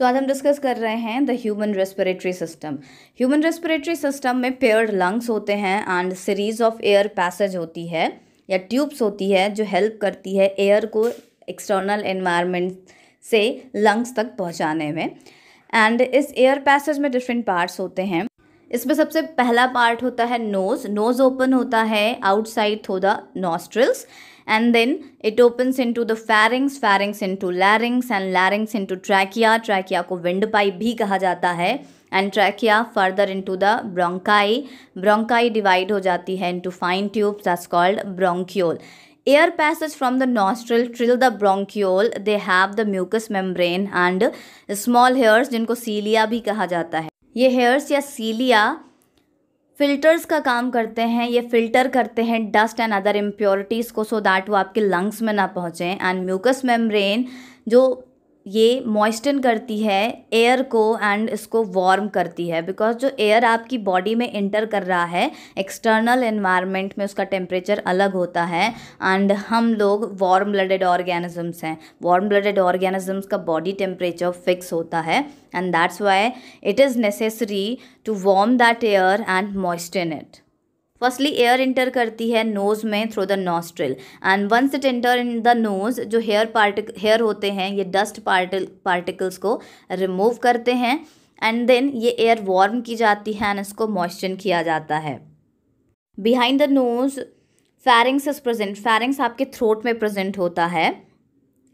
तो आज हम डिस्कस कर रहे हैं the human respiratory system human respiratory system में पेयर्ड लंग्स होते हैं and series of air passage होती है या ट्यूब्स होती है जो हेल्प करती है एयर को एक्सटर्नल एनवायरनमेंट से लंग्स तक पहुंचाने में एंड इस एयर पैसेज में डिफरेंट पार्ट्स होते हैं इसमें सबसे पहला पार्ट होता है नोज नोज ओपन होता है outside through the nostrils and then it opens to the pharynx pharynx into larynx and larynx into trachea trachea को विंड पाइप भी कहा जाता है and trachea further into the bronchi bronchi divide हो जाती है into fine tubes called bronchiole air passage from the nostril till the bronchiole they have the mucus membrane and small hairs जिनको cilia भी कहा जाता है ये hairs या सीलिया फ़िल्टर्स का काम करते हैं ये फ़िल्टर करते हैं डस्ट एंड अदर इम्प्योरिटीज़ को सो दैट वो आपके लंग्स में ना पहुँचें एंड म्यूकस मेम्ब्रेन जो ये मॉइस्टन करती है एयर को एंड इसको वार्म करती है बिकॉज जो एयर आपकी बॉडी में इंटर कर रहा है एक्सटर्नल इन्वायरमेंट में उसका टेम्परेचर अलग होता है एंड हम लोग वार्म ब्लडेड ऑर्गेनिजम्स हैं वार्म ब्लडेड ऑर्गेनिजम्स का बॉडी टेम्परेचर फिक्स होता है and that's why it is necessary to warm that air and moisten it firstly air enter करती है नोज़ में through the nostril and once it enter in the nose जो hair पार्टिक hair होते हैं ये डस्ट पार्टिल पार्टिकल्स को रिमूव करते हैं एंड देन ये एयर वार्म की जाती है एंड इसको मॉइस्चर किया जाता है behind the nose pharynx is present pharynx आपके थ्रोट में प्रजेंट होता है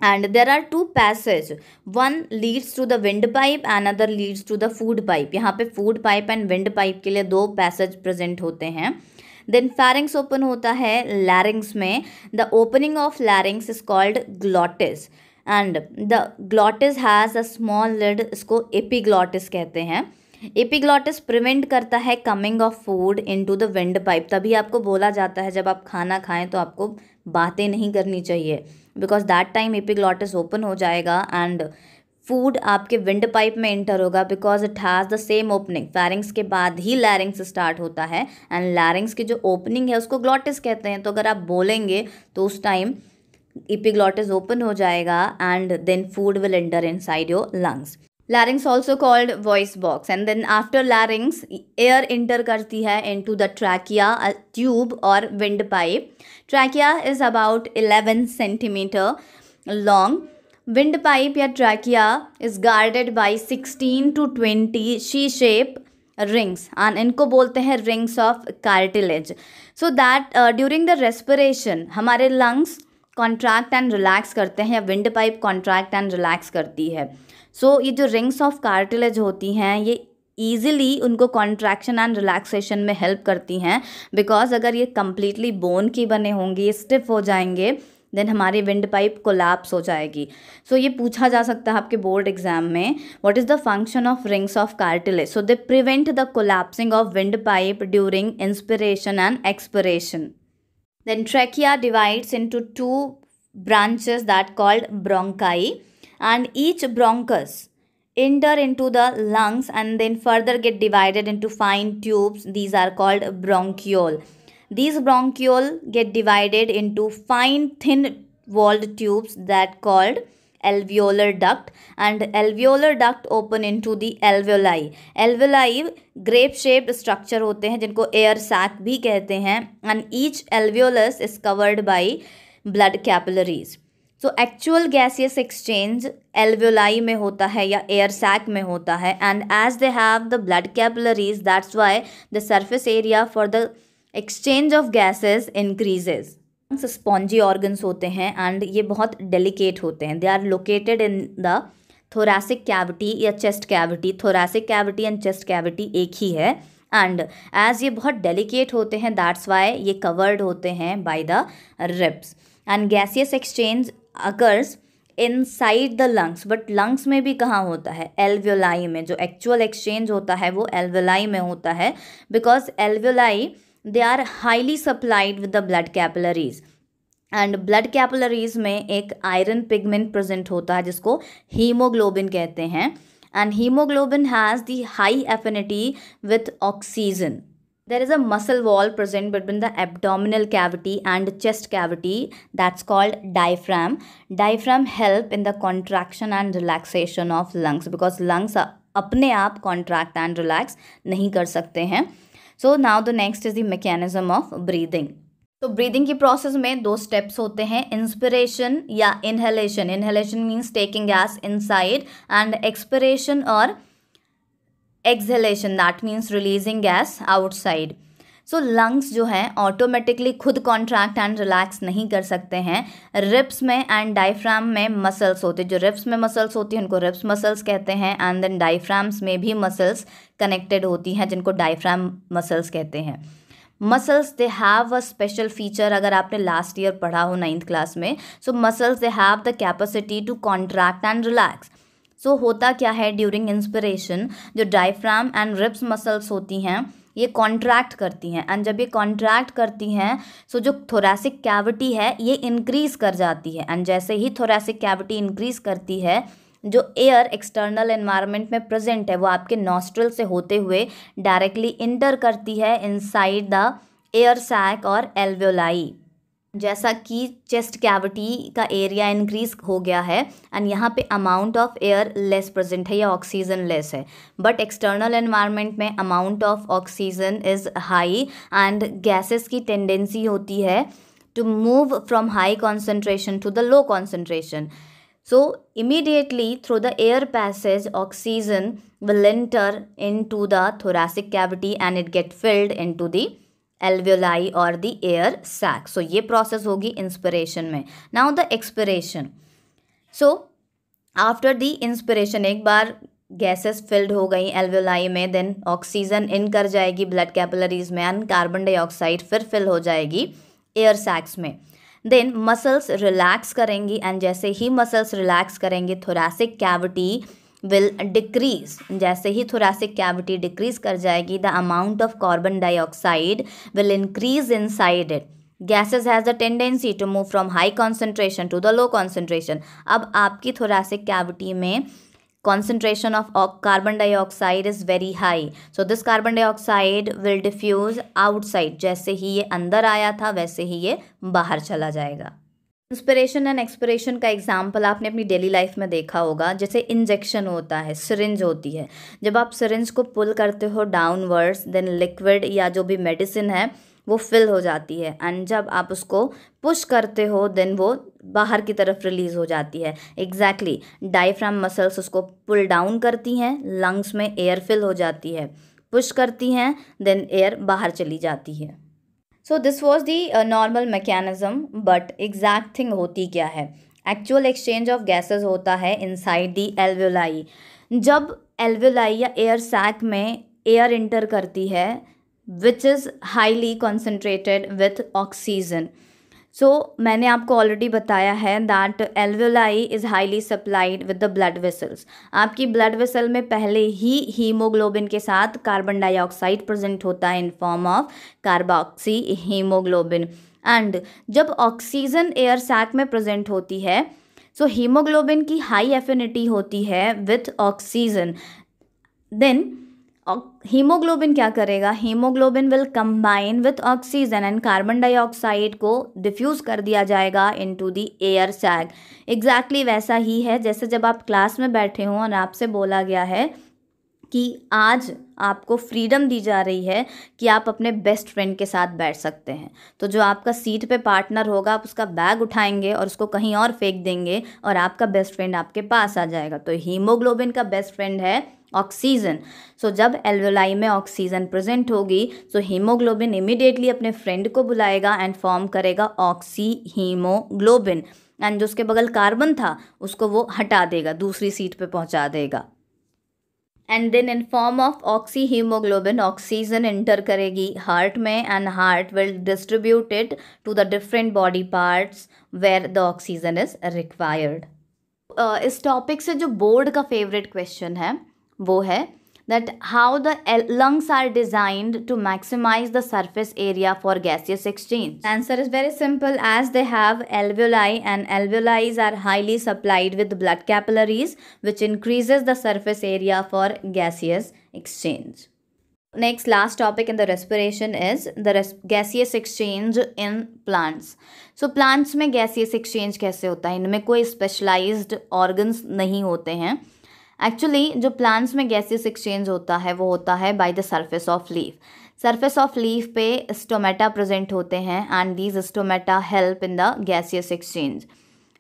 and there are two passage one leads to the wind pipe and other leads to the food pipe यहाँ पे food pipe and wind pipe के लिए दो passage present होते हैं देन फैरिंग्स ओपन होता है लैरिंग्स में the opening of larynx is called glottis and the glottis has a small lid इसको एपिग्लॉटिस कहते हैं एपिग्लॉटिस प्रिवेंट करता है coming of food into the wind pipe तभी आपको बोला जाता है जब आप खाना खाएं तो आपको बातें नहीं करनी चाहिए because that time epiglottis open हो जाएगा एंड फूड आपके विंड पाइप में इंटर होगा because it has the same opening pharynx के बाद ही लैरिंग्स स्टार्ट होता है एंड लैरिंग्स की जो ओपनिंग है उसको ग्लॉटिस कहते हैं तो अगर आप बोलेंगे तो उस टाइम इपिग्लॉटिस ओपन हो जाएगा and then food will enter inside your lungs larynx also called voice box and then after larynx air enter करती है into the trachea tube और wind pipe trachea is about eleven centimetre long wind pipe या trachea is guarded by sixteen to twenty C shape rings and इनको बोलते हैं rings of cartilage so that during the respiration हमारे lungs contract and relax करते हैं या wind pipe contract and relax करती है सो so, ये जो रिंग्स ऑफ कार्टिलेज होती हैं ये ईजिली उनको कॉन्ट्रैक्शन एंड रिलैक्सेशन में हेल्प करती हैं बिकॉज अगर ये कम्प्लीटली बोन की बने होंगी स्टिफ हो जाएंगे देन हमारी विंड पाइप को हो जाएगी सो so, ये पूछा जा सकता है आपके बोर्ड एग्जाम में what is the function of rings of cartilage so they prevent the collapsing of wind pipe during inspiration and expiration then trachea divides into two branches that called bronchi and each bronchus enter into the lungs and then further get divided into fine tubes these are called bronchiole bronchiole get divided into fine thin walled tubes that called alveolar duct and alveolar duct open into the alveoli. Alveoli grape shaped structure होते हैं जिनको air sac भी कहते हैं and each alveolus is covered by blood capillaries so actual gaseous exchange alveoli में होता है या एयर सैक में होता है and as they have the blood capillaries that's why the surface area for the exchange of gases increases spongy organs होते हैं and ये बहुत डेलिकेट होते हैं they are located in the thoracic cavity या chest cavity thoracic cavity and chest cavity एक ही है एंड एज ये बहुत डेलिकेट होते हैं दैट्स वाई ये कवर्ड होते हैं by the ribs and gaseous exchange occurs inside the lungs but lungs में भी कहाँ होता है एल्वियोलाई में जो एक्चुअल एक्सचेंज होता है वो एल्वियोलाई में होता है because alveoli they are highly supplied with the blood capillaries and blood capillaries में एक आयरन पिगमेंट प्रजेंट होता है जिसको हीमोग्लोबिन कहते हैं and haemoglobin has the high affinity with oxygen there is a muscle wall present between the abdominal cavity and chest cavity that's called diaphragm diaphragm help in the contraction and relaxation of lungs because lungs अपने आप contract and relax नहीं कर सकते हैं so now the next is the mechanism of breathing तो breathing की process में दो स्टेप्स होते हैं इंस्पिरेशन या inhalation inhalation means taking gas inside and expiration और exhalation that means releasing gas outside so lungs जो हैं ऑटोमेटिकली खुद कॉन्ट्रैक्ट एंड रिलैक्स नहीं कर सकते हैं रिप्स में एंड डाइफ्राम में मसल्स होते जो रिप्स में मसल्स होती हैं उनको रिप्स मसल्स कहते हैं एंड देन डाइफ्राम्स में भी मसल्स कनेक्टेड होती हैं जिनको डाइफ्राम मसल्स कहते हैं muscles they have a special feature अगर आपने लास्ट ईयर पढ़ा हो नाइन्थ क्लास में so muscles they have the capacity to contract and relax so होता क्या है ड्यूरिंग इंस्पिरेशन जो डाइफ्राम एंड रिप्स मसल्स होती हैं ये कॉन्ट्रैक्ट करती हैं एंड जब ये कॉन्ट्रैक्ट करती हैं सो जो थोरेसिक कैविटी है ये इंक्रीज़ कर जाती है एंड जैसे ही थोरेसिक कैविटी इंक्रीज़ करती है जो एयर एक्सटर्नल एनवायरनमेंट में प्रेजेंट है वो आपके नॉस्ट्रल से होते हुए डायरेक्टली इंटर करती है इनसाइड द एयर सैक और एल्वियोलाई जैसा कि चेस्ट कैविटी का एरिया इंक्रीज हो गया है एंड यहाँ पे amount of air less present है या ऑक्सीजन लेस है बट एक्सटर्नल एनवायरनमेंट में amount of oxygen is high and gases की टेंडेंसी होती है to move from high concentration to the low concentration so immediately through the air passage oxygen will enter into the thoracic cavity and it get filled into the alveoli और the air sac so ये process होगी inspiration में now the expiration so after the inspiration एक बार gases field हो गई alveoli में then oxygen in कर जाएगी ब्लड कैपिलरीज में एंड कार्बन डाइऑक्साइड फिर फिल हो जाएगी एयर सैक्स में देन मसल्स रिलैक्स करेंगी एंड जैसे ही मसल्स रिलैक्स करेंगे थोरासिक कैविटी विल डिक्रीज जैसे ही थोरासिक कैविटी डिक्रीज कर जाएगी the amount of carbon dioxide will increase inside it gases has the tendency to move from high concentration to the low concentration अब आपकी thoracic cavity में concentration of carbon dioxide is very high so this carbon dioxide will diffuse outside जैसे ही ये अंदर आया था वैसे ही ये बाहर चला जाएगा इंस्पिरेशन एंड एक्सपिरेशन का एग्जाम्पल आपने अपनी डेली लाइफ में देखा होगा जैसे इंजेक्शन होता है सिरिंज होती है जब आप सिरिंज को पुल करते हो डाउनवर्ड्स देन लिक्विड या जो भी मेडिसिन है वो फिल हो जाती है एंड जब आप उसको पुश करते हो देन वो बाहर की तरफ रिलीज़ हो जाती है एग्जैक्टली डायफ्राम मसल्स उसको पुल डाउन करती हैं लंग्स में एयर फिल हो जाती है पुश करती हैं देन एयर बाहर चली जाती है so this was the normal mechanism but exact thing होती क्या है एक्चुअल एक्सचेंज ऑफ गैसेज होता है इनसाइड दी एल्वियोलाई जब एल्वियोलाई या एयर सैक में एयर इंटर करती है which is highly concentrated with oxygen so so, मैंने आपको ऑलरेडी बताया है that alveoli is highly supplied with the blood vessels आपकी ब्लड वेसल में पहले ही हीमोग्लोबिन के साथ कार्बन डाइऑक्साइड प्रेजेंट होता है in form of carboxy haemoglobin and जब ऑक्सीजन एयर सैक में प्रेजेंट होती है सो so हीमोग्लोबिन की हाई एफिनिटी होती है विथ ऑक्सीजन देन हीमोग्लोबिन क्या करेगा haemoglobin will combine with oxygen and carbon dioxide को डिफ्यूज़ कर दिया जाएगा into the air sac exactly वैसा ही है जैसे जब आप क्लास में बैठे हों और आपसे बोला गया है कि आज आपको फ्रीडम दी जा रही है कि आप अपने बेस्ट फ्रेंड के साथ बैठ सकते हैं तो जो आपका सीट पे पार्टनर होगा आप उसका बैग उठाएंगे और उसको कहीं और फेंक देंगे और आपका बेस्ट फ्रेंड आपके पास आ जाएगा तो हीमोग्लोबिन का बेस्ट फ्रेंड है ऑक्सीजन सो so, जब एल्वोलाई में ऑक्सीजन प्रेजेंट होगी सो हीमोग्लोबिन इमिडिएटली अपने फ्रेंड को बुलाएगा एंड फॉर्म करेगा ऑक्सी हीमोग्लोबिन एंड जो उसके बगल कार्बन था उसको वो हटा देगा दूसरी सीट पे पहुंचा देगा and then in form of oxy haemoglobin oxygen enter करेगी हार्ट में and heart will distributed to the different body parts where the oxygen is required इस टॉपिक से जो बोर्ड का फेवरेट क्वेश्चन है वो है that how the lungs are designed to maximize the surface area for gaseous exchange. answer is very simple as they have alveoli and alveoli are highly supplied with blood capillaries which increases the surface area for gaseous exchange. Next, last topic in the respiration is the res gaseous exchange in plants. So, plants में gaseous exchange कैसे होता है इनमें koi specialized organs nahi hote हैं actually जो plants में gaseous exchange होता है वो होता है by the surface of leaf surface of leaf पे स्टोमेटा प्रेजेंट होते हैं and these stomata help in the gaseous exchange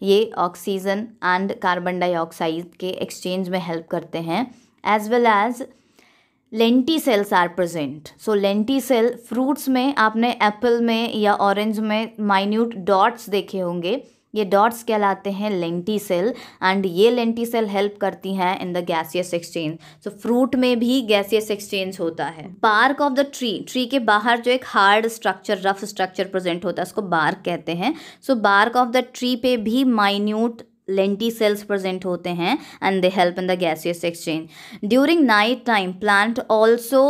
ये ऑक्सीजन एंड कार्बन डाइऑक्साइड के एक्सचेंज में हेल्प करते हैं as well as lenticels are present so lenticel fruits में आपने एप्पल में या ऑरेंज में माइन्यूट डॉट्स देखे होंगे ये डॉट्स कहलाते हैं लेंटी सेल एंड ये लेंटी सेल हेल्प करती हैं in the gaseous exchange so fruit में भी गैसियस एक्सचेंज होता है bark of the tree tree के बाहर जो एक hard structure rough structure present होता है उसको बार्क कहते हैं so bark of the tree पे भी माइन्यूट लेंटी सेल्स प्रेजेंट होते हैं and they help in the gaseous exchange during night time plant also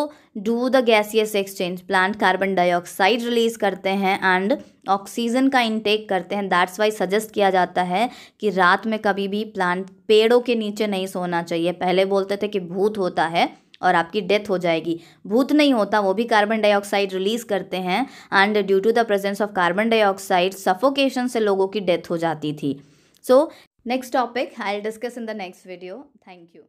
do the gaseous exchange plant carbon dioxide release करते हैं एंड ऑक्सीजन का intake करते हैं that's why suggest किया जाता है कि रात में कभी भी प्लांट पेड़ों के नीचे नहीं सोना चाहिए पहले बोलते थे कि भूत होता है और आपकी डेथ हो जाएगी भूत नहीं होता वो भी कार्बन डाइऑक्साइड रिलीज करते हैं and due to the presence of carbon dioxide suffocation से लोगों की डेथ हो जाती थी सो Next topic I'll discuss in the next video. Thank you.